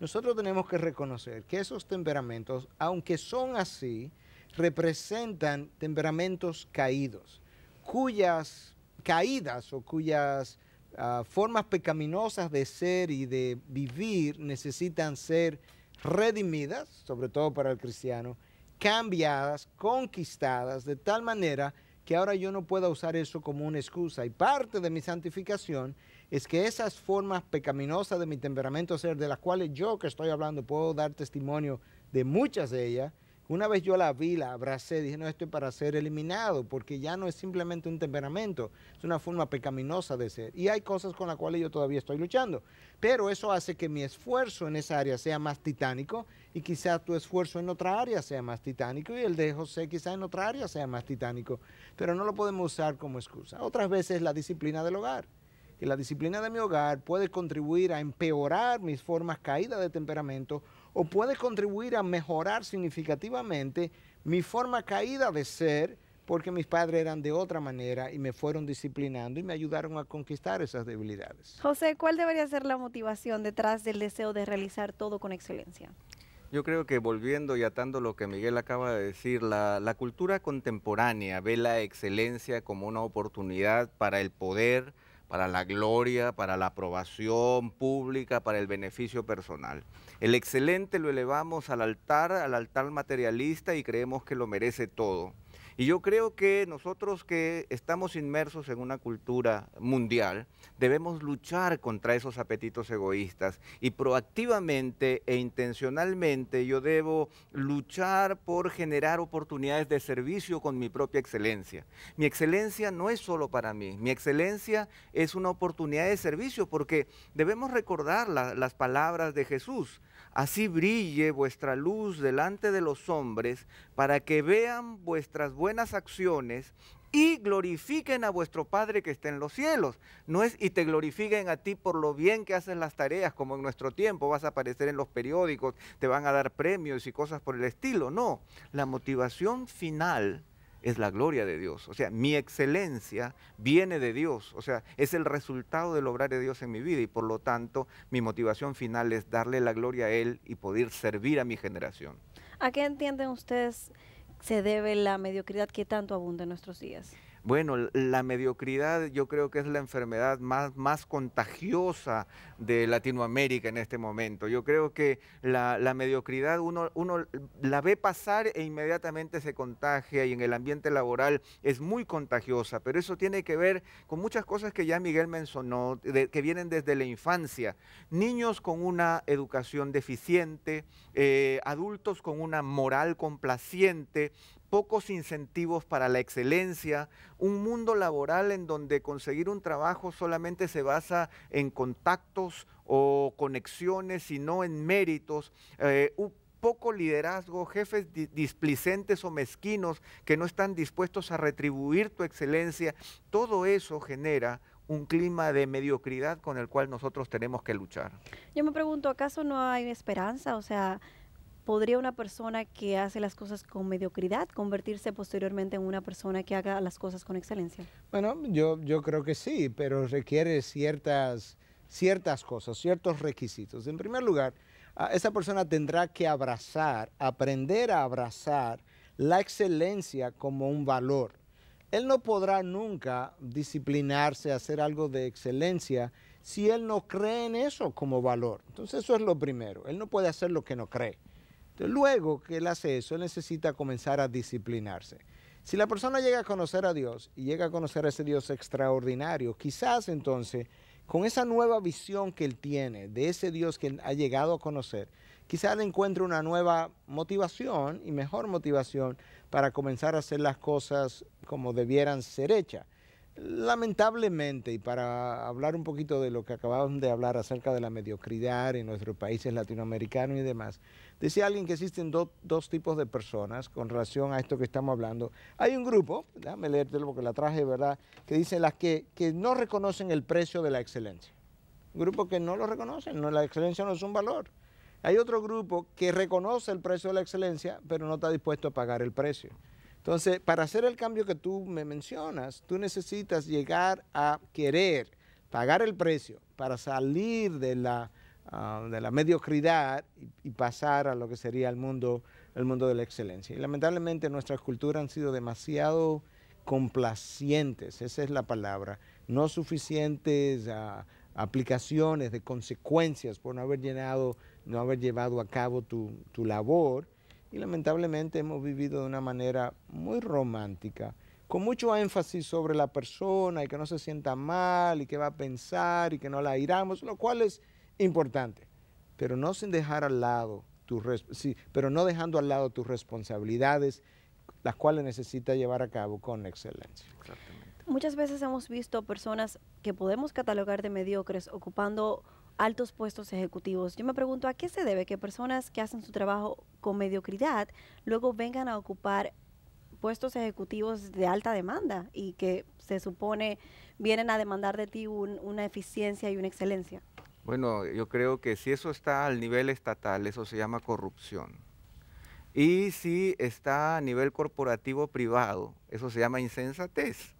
nosotros tenemos que reconocer que esos temperamentos, aunque son así, representan temperamentos caídos, cuyas caídas o cuyas ah, formas pecaminosas de ser y de vivir necesitan ser redimidas, sobre todo para el cristiano, cambiadas, conquistadas, de tal manera que ahora yo no pueda usar eso como una excusa. Y parte de mi santificación es que esas formas pecaminosas de mi temperamento ser, de las cuales yo que estoy hablando puedo dar testimonio de muchas de ellas, una vez yo la vi, la abracé, dije, no, esto es para ser eliminado, porque ya no es simplemente un temperamento, es una forma pecaminosa de ser. Y hay cosas con las cuales yo todavía estoy luchando, pero eso hace que mi esfuerzo en esa área sea más titánico y quizás tu esfuerzo en otra área sea más titánico y el de José quizás en otra área sea más titánico, pero no lo podemos usar como excusa. Otras veces la disciplina del hogar que la disciplina de mi hogar puede contribuir a empeorar mis formas caídas de temperamento o puede contribuir a mejorar significativamente mi forma caída de ser, porque mis padres eran de otra manera y me fueron disciplinando y me ayudaron a conquistar esas debilidades. José, ¿cuál debería ser la motivación detrás del deseo de realizar todo con excelencia? Yo creo que volviendo y atando lo que Miguel acaba de decir, la, la cultura contemporánea ve la excelencia como una oportunidad para el poder, para la gloria, para la aprobación pública, para el beneficio personal. El excelente lo elevamos al altar, al altar materialista y creemos que lo merece todo. Y yo creo que nosotros que estamos inmersos en una cultura mundial, debemos luchar contra esos apetitos egoístas y proactivamente e intencionalmente yo debo luchar por generar oportunidades de servicio con mi propia excelencia. Mi excelencia no es solo para mí, mi excelencia es una oportunidad de servicio porque debemos recordar las palabras de Jesús. Así brille vuestra luz delante de los hombres, para que vean vuestras buenas acciones y glorifiquen a vuestro Padre que está en los cielos. No es y te glorifiquen a ti por lo bien que haces las tareas, como en nuestro tiempo vas a aparecer en los periódicos, te van a dar premios y cosas por el estilo. No, la motivación final es la gloria de Dios. O sea, mi excelencia viene de Dios. O sea, es el resultado del obrar de Dios en mi vida y por lo tanto mi motivación final es darle la gloria a Él y poder servir a mi generación. ¿A qué entienden ustedes se debe la mediocridad que tanto abunda en nuestros días? Bueno, la mediocridad yo creo que es la enfermedad más, más contagiosa de Latinoamérica en este momento. Yo creo que la, mediocridad uno, la ve pasar e inmediatamente se contagia y en el ambiente laboral es muy contagiosa, pero eso tiene que ver con muchas cosas que ya Miguel mencionó, que vienen desde la infancia. Niños con una educación deficiente, eh, adultos con una moral complaciente, pocos incentivos para la excelencia, un mundo laboral en donde conseguir un trabajo solamente se basa en contactos o conexiones y no en méritos, eh, un poco liderazgo, jefes displicentes o mezquinos que no están dispuestos a retribuir tu excelencia, todo eso genera un clima de mediocridad con el cual nosotros tenemos que luchar. Yo me pregunto, ¿acaso no hay esperanza? O sea, ¿podría una persona que hace las cosas con mediocridad convertirse posteriormente en una persona que haga las cosas con excelencia? Bueno, yo, yo creo que sí, pero requiere ciertas, ciertas cosas, ciertos requisitos. En primer lugar, ah, esa persona tendrá que abrazar, aprender a abrazar la excelencia como un valor. Él no podrá nunca disciplinarse, a hacer algo de excelencia, si él no cree en eso como valor. Entonces eso es lo primero. Él no puede hacer lo que no cree. Entonces, luego que él hace eso, él necesita comenzar a disciplinarse. Si la persona llega a conocer a Dios y llega a conocer a ese Dios extraordinario, quizás entonces con esa nueva visión que él tiene de ese Dios que ha llegado a conocer, quizás le encuentre una nueva motivación y mejor motivación para comenzar a hacer las cosas como debieran ser hechas. Lamentablemente, y para hablar un poquito de lo que acabamos de hablar acerca de la mediocridad en nuestros países latinoamericanos y demás, decía alguien que existen dos tipos de personas con relación a esto que estamos hablando. Hay un grupo, déjame leértelo porque la traje, ¿verdad?, que dice las que, no reconocen el precio de la excelencia. Un grupo que no lo reconocen, la excelencia no es un valor. Hay otro grupo que reconoce el precio de la excelencia, pero no está dispuesto a pagar el precio. Entonces, para hacer el cambio que tú me mencionas, tú necesitas llegar a querer pagar el precio para salir de la, ah, de la mediocridad y, pasar a lo que sería el mundo, el mundo de la excelencia. Y lamentablemente nuestras culturas han sido demasiado complacientes, esa es la palabra, no suficientes ah, aplicaciones de consecuencias por no haber llenado, no haber llevado a cabo tu labor y lamentablemente hemos vivido de una manera muy romántica, con mucho énfasis sobre la persona y que no se sienta mal y que va a pensar y que no la iramos, lo cual es importante, pero no sin dejar al lado tu pero no dejando al lado tus responsabilidades, las cuales necesita llevar a cabo con excelencia. Muchas veces hemos visto personas que podemos catalogar de mediocres ocupando altos puestos ejecutivos. Yo me pregunto a qué se debe que personas que hacen su trabajo con mediocridad luego vengan a ocupar puestos ejecutivos de alta demanda y que se supone vienen a demandar de ti una eficiencia y una excelencia. Bueno, yo creo que si eso está al nivel estatal, eso se llama corrupción. Y si está a nivel corporativo privado, eso se llama insensatez.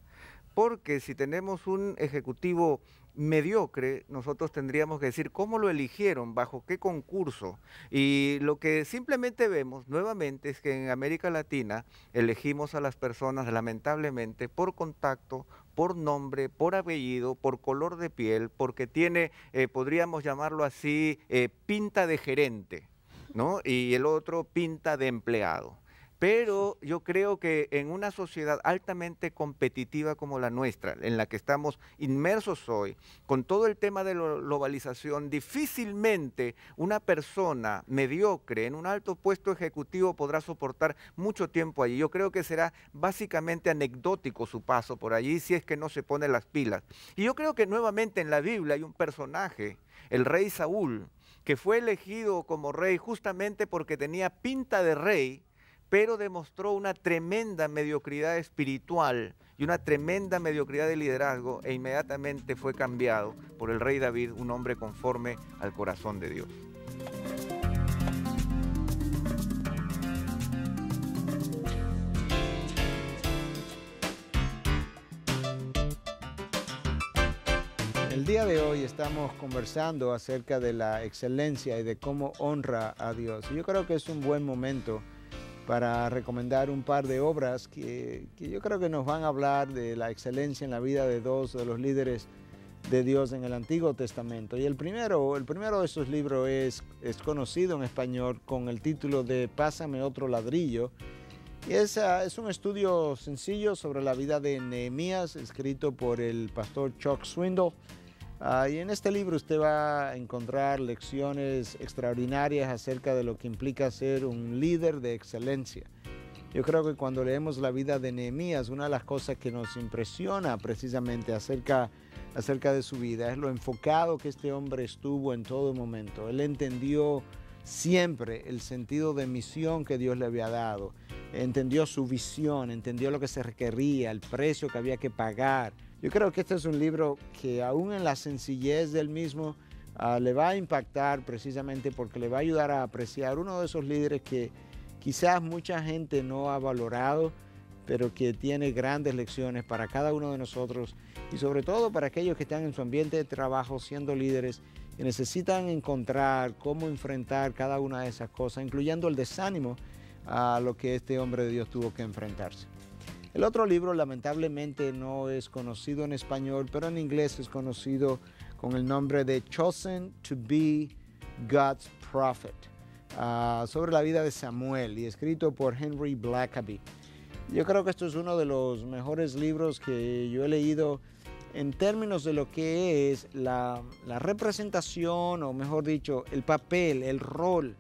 Porque si tenemos un ejecutivo mediocre, nosotros tendríamos que decir cómo lo eligieron, bajo qué concurso. Y lo que simplemente vemos nuevamente es que en América Latina elegimos a las personas lamentablemente por contacto, por nombre, por apellido, por color de piel, porque tiene, eh, podríamos llamarlo así, eh, pinta de gerente, ¿no? Y el otro pinta de empleado. Pero yo creo que en una sociedad altamente competitiva como la nuestra, en la que estamos inmersos hoy, con todo el tema de la globalización, difícilmente una persona mediocre en un alto puesto ejecutivo podrá soportar mucho tiempo allí. Yo creo que será básicamente anecdótico su paso por allí si es que no se pone las pilas. Y yo creo que nuevamente en la Biblia hay un personaje, el rey Saúl, que fue elegido como rey justamente porque tenía pinta de rey pero demostró una tremenda mediocridad espiritual y una tremenda mediocridad de liderazgo e inmediatamente fue cambiado por el rey David, un hombre conforme al corazón de Dios. El día de hoy estamos conversando acerca de la excelencia y de cómo honra a Dios. Yo creo que es un buen momento para recomendar un par de obras que, yo creo que nos van a hablar de la excelencia en la vida de dos de los líderes de Dios en el Antiguo Testamento. Y el primero, el primero de esos libros es, es conocido en español con el título de Pásame otro ladrillo. Y es, es un estudio sencillo sobre la vida de Nehemías, escrito por el pastor Chuck Swindoll. Ah, y en este libro usted va a encontrar lecciones extraordinarias acerca de lo que implica ser un líder de excelencia. Yo creo que cuando leemos la vida de Nehemías, una de las cosas que nos impresiona precisamente acerca, acerca de su vida es lo enfocado que este hombre estuvo en todo momento. Él entendió siempre el sentido de misión que Dios le había dado, entendió su visión, entendió lo que se requería, el precio que había que pagar yo creo que este es un libro que aún en la sencillez del mismo ah, le va a impactar precisamente porque le va a ayudar a apreciar uno de esos líderes que quizás mucha gente no ha valorado, pero que tiene grandes lecciones para cada uno de nosotros y sobre todo para aquellos que están en su ambiente de trabajo siendo líderes y necesitan encontrar cómo enfrentar cada una de esas cosas, incluyendo el desánimo a lo que este hombre de Dios tuvo que enfrentarse. El otro libro lamentablemente no es conocido en español, pero en inglés es conocido con el nombre de Chosen to be God's Prophet, ah, sobre la vida de Samuel y escrito por Henry Blackaby. Yo creo que esto es uno de los mejores libros que yo he leído en términos de lo que es la, la, representación, o mejor dicho, el papel, el rol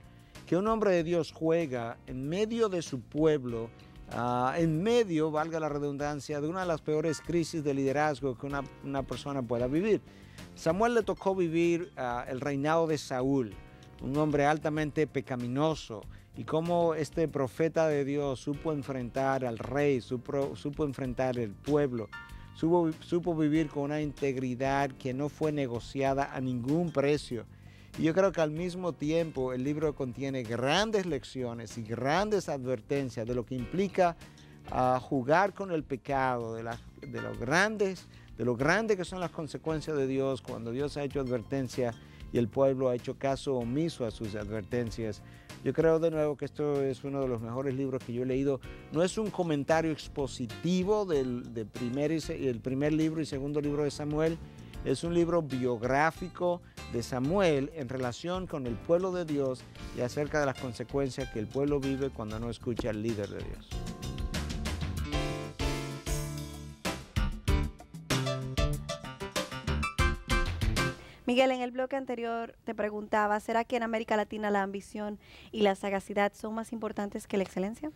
que un hombre de Dios juega en medio de su pueblo Ah, en medio, valga la redundancia, de una de las peores crisis de liderazgo que una, persona pueda vivir. Samuel le tocó vivir ah, el reinado de Saúl, un hombre altamente pecaminoso, y cómo este profeta de Dios supo enfrentar al rey, supo, enfrentar el pueblo, supo, vivir con una integridad que no fue negociada a ningún precio. Y yo creo que al mismo tiempo el libro contiene grandes lecciones y grandes advertencias de lo que implica ah, jugar con el pecado, de, de, los grandes, de lo grandes que son las consecuencias de Dios cuando Dios ha hecho advertencia y el pueblo ha hecho caso omiso a sus advertencias. Yo creo de nuevo que esto es uno de los mejores libros que yo he leído. No es un comentario expositivo del primer y el primer libro y segundo libro de Samuel, es un libro biográfico de Samuel en relación con el pueblo de Dios y acerca de las consecuencias que el pueblo vive cuando no escucha al líder de Dios. Miguel, en el bloque anterior te preguntaba, ¿será que en América Latina la ambición y la sagacidad son más importantes que la excelencia?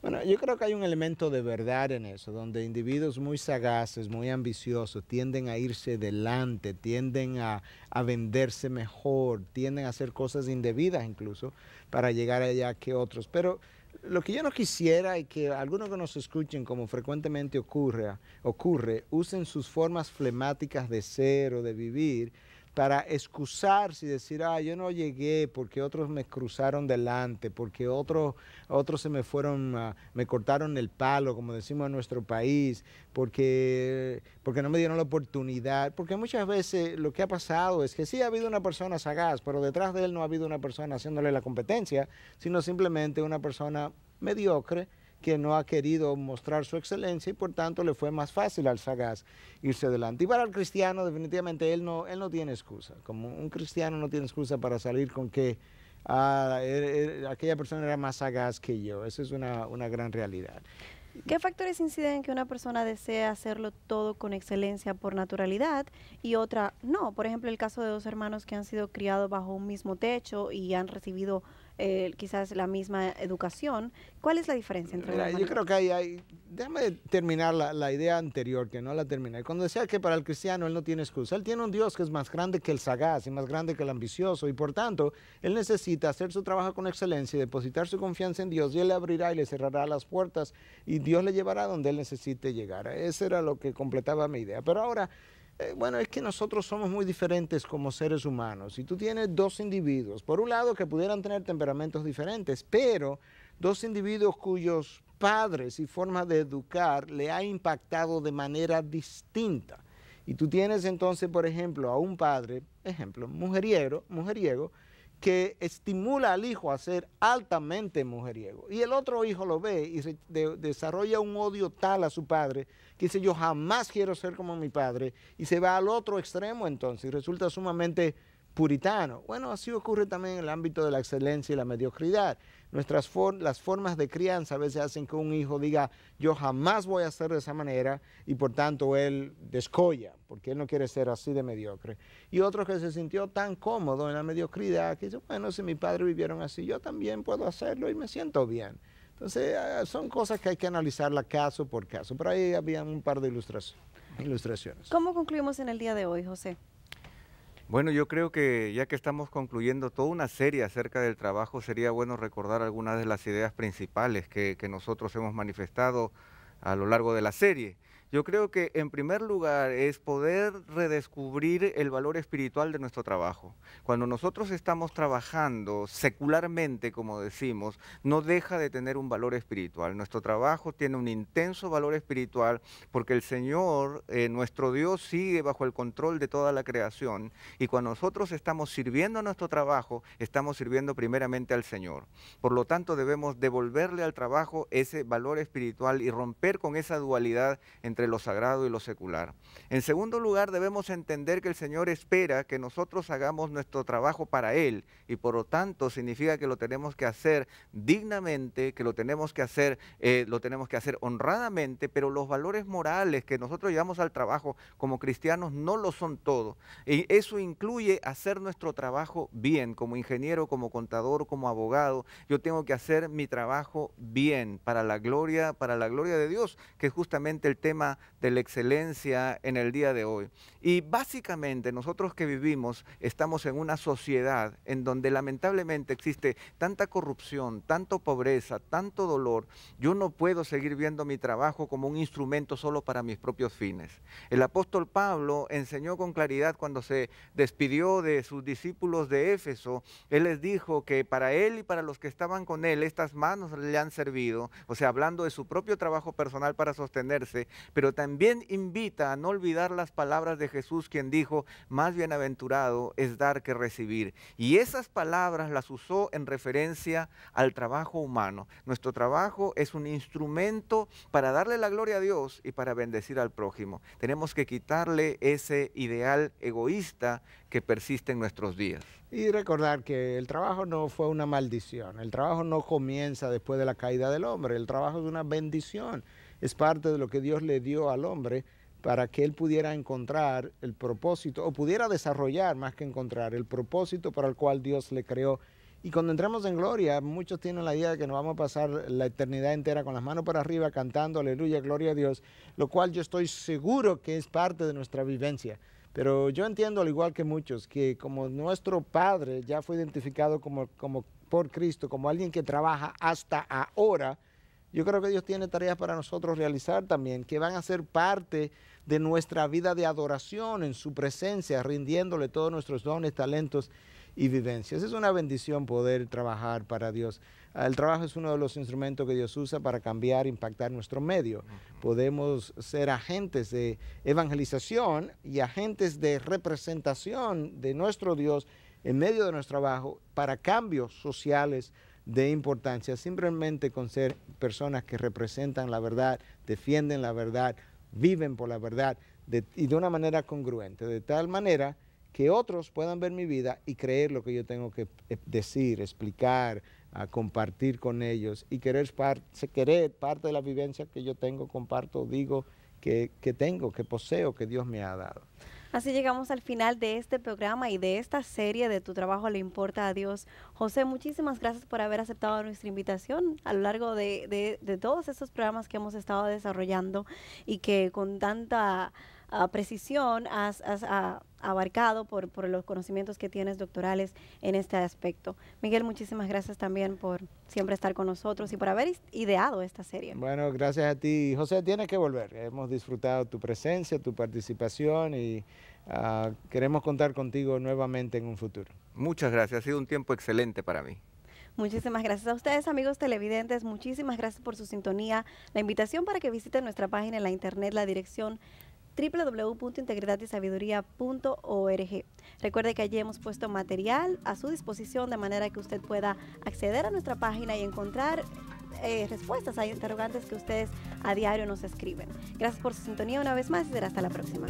Bueno, yo creo que hay un elemento de verdad en eso, donde individuos muy sagaces, muy ambiciosos, tienden a irse delante, tienden a, a venderse mejor, tienden a hacer cosas indebidas incluso para llegar allá que otros. Pero lo que yo no quisiera y que algunos que nos escuchen, como frecuentemente ocurre, ocurre usen sus formas flemáticas de ser o de vivir para excusarse y decir, ah, yo no llegué porque otros me cruzaron delante, porque otros, otros se me fueron, ah, me cortaron el palo, como decimos en nuestro país, porque, porque no me dieron la oportunidad. Porque muchas veces lo que ha pasado es que sí ha habido una persona sagaz, pero detrás de él no ha habido una persona haciéndole la competencia, sino simplemente una persona mediocre que no ha querido mostrar su excelencia y por tanto le fue más fácil al sagaz irse adelante. Y para el cristiano definitivamente él no, él no tiene excusa, como un cristiano no tiene excusa para salir con que ah, er, er, aquella persona era más sagaz que yo, esa es una, una gran realidad. ¿Qué factores inciden en que una persona desea hacerlo todo con excelencia por naturalidad y otra no? Por ejemplo, el caso de dos hermanos que han sido criados bajo un mismo techo y han recibido eh, quizás la misma educación. ¿Cuál es la diferencia entre Yo creo que hay, hay déjame terminar la, la, idea anterior, que no la terminé. Cuando decía que para el cristiano él no tiene excusa, él tiene un Dios que es más grande que el sagaz y más grande que el ambicioso, y por tanto, él necesita hacer su trabajo con excelencia y depositar su confianza en Dios, y él le abrirá y le cerrará las puertas, y Dios le llevará donde él necesite llegar. Eso era lo que completaba mi idea. Pero ahora, eh, bueno, es que nosotros somos muy diferentes como seres humanos. Y tú tienes dos individuos, por un lado que pudieran tener temperamentos diferentes, pero dos individuos cuyos padres y forma de educar le ha impactado de manera distinta. Y tú tienes entonces, por ejemplo, a un padre, ejemplo, mujeriego, mujeriego que estimula al hijo a ser altamente mujeriego. Y el otro hijo lo ve y se desarrolla un odio tal a su padre que dice yo jamás quiero ser como mi padre y se va al otro extremo entonces y resulta sumamente puritano. Bueno, así ocurre también en el ámbito de la excelencia y la mediocridad. Nuestras las formas de crianza a veces hacen que un hijo diga, yo jamás voy a hacer de esa manera y por tanto él descolla, porque él no quiere ser así de mediocre. Y otro que se sintió tan cómodo en la mediocridad que dice, bueno, si mi padre vivieron así, yo también puedo hacerlo y me siento bien. Entonces, eh, son cosas que hay que analizarla caso por caso. Pero ahí había un par de ilustraciones. ¿Cómo concluimos en el día de hoy, José? Bueno, yo creo que ya que estamos concluyendo toda una serie acerca del trabajo, sería bueno recordar algunas de las ideas principales que, nosotros hemos manifestado a lo largo de la serie. Yo creo que en primer lugar es poder redescubrir el valor espiritual de nuestro trabajo. Cuando nosotros estamos trabajando secularmente, como decimos, no deja de tener un valor espiritual. Nuestro trabajo tiene un intenso valor espiritual porque el Señor, eh, nuestro Dios, sigue bajo el control de toda la creación y cuando nosotros estamos sirviendo a nuestro trabajo, estamos sirviendo primeramente al Señor. Por lo tanto, debemos devolverle al trabajo ese valor espiritual y romper con esa dualidad entre lo sagrado y lo secular. En segundo lugar, debemos entender que el Señor espera que nosotros hagamos nuestro trabajo para Él y por lo tanto significa que lo tenemos que hacer dignamente, que lo tenemos que hacer, eh, lo tenemos que hacer honradamente, pero los valores morales que nosotros llevamos al trabajo como cristianos no lo son todo. Y eso incluye hacer nuestro trabajo bien, como ingeniero, como contador, como abogado. Yo tengo que hacer mi trabajo bien para la gloria, para la gloria de Dios, que es justamente el tema de la excelencia en el día de hoy. Y básicamente nosotros que vivimos estamos en una sociedad en donde lamentablemente existe tanta corrupción, tanta pobreza, tanto dolor. Yo no puedo seguir viendo mi trabajo como un instrumento solo para mis propios fines. El apóstol Pablo enseñó con claridad cuando se despidió de sus discípulos de Éfeso, él les dijo que para él y para los que estaban con él estas manos le han servido, o sea, hablando de su propio trabajo personal para sostenerse, pero también invita a no olvidar las palabras de Jesús quien dijo, más bienaventurado es dar que recibir. Y esas palabras las usó en referencia al trabajo humano. Nuestro trabajo es un instrumento para darle la gloria a Dios y para bendecir al prójimo. Tenemos que quitarle ese ideal egoísta que persiste en nuestros días. Y recordar que el trabajo no fue una maldición, el trabajo no comienza después de la caída del hombre, el trabajo es una bendición es parte de lo que Dios le dio al hombre para que él pudiera encontrar el propósito o pudiera desarrollar más que encontrar el propósito para el cual Dios le creó. Y cuando entremos en gloria, muchos tienen la idea de que nos vamos a pasar la eternidad entera con las manos para arriba cantando aleluya, gloria a Dios, lo cual yo estoy seguro que es parte de nuestra vivencia. Pero yo entiendo, al igual que muchos, que como nuestro Padre ya fue identificado como, como por Cristo, como alguien que trabaja hasta ahora, yo creo que Dios tiene tareas para nosotros realizar también, que van a ser parte de nuestra vida de adoración en su presencia, rindiéndole todos nuestros dones, talentos y vivencias. Es una bendición poder trabajar para Dios. Ah, el trabajo es uno de los instrumentos que Dios usa para cambiar, impactar nuestro medio. Podemos ser agentes de evangelización y agentes de representación de nuestro Dios en medio de nuestro trabajo para cambios sociales, de importancia, simplemente con ser personas que representan la verdad, defienden la verdad, viven por la verdad y de una manera congruente, de tal manera que otros puedan ver mi vida y creer lo que yo tengo que eh, decir, explicar, ah, compartir con ellos y querer, parte de la vivencia que yo tengo, comparto, digo, que, que tengo, que poseo, que Dios me ha dado. Así llegamos al final de este programa y de esta serie de Tu trabajo le importa a Dios. José, muchísimas gracias por haber aceptado nuestra invitación a lo largo de, todos estos programas que hemos estado desarrollando y que con tanta precisión has, ah, abarcado por, por, los conocimientos que tienes doctorales en este aspecto. Miguel, muchísimas gracias también por siempre estar con nosotros y por haber ideado esta serie. Bueno, gracias a ti. José, tienes que volver. Hemos disfrutado tu presencia, tu participación y ah, queremos contar contigo nuevamente en un futuro. Muchas gracias. Ha sido un tiempo excelente para mí. Muchísimas gracias a ustedes, amigos televidentes. Muchísimas gracias por su sintonía. La invitación para que visiten nuestra página en la internet, la dirección www.integridadysabiduría.org. Recuerde que allí hemos puesto material a su disposición de manera que usted pueda acceder a nuestra página y encontrar eh, respuestas a interrogantes que ustedes a diario nos escriben. Gracias por su sintonía una vez más y hasta la próxima.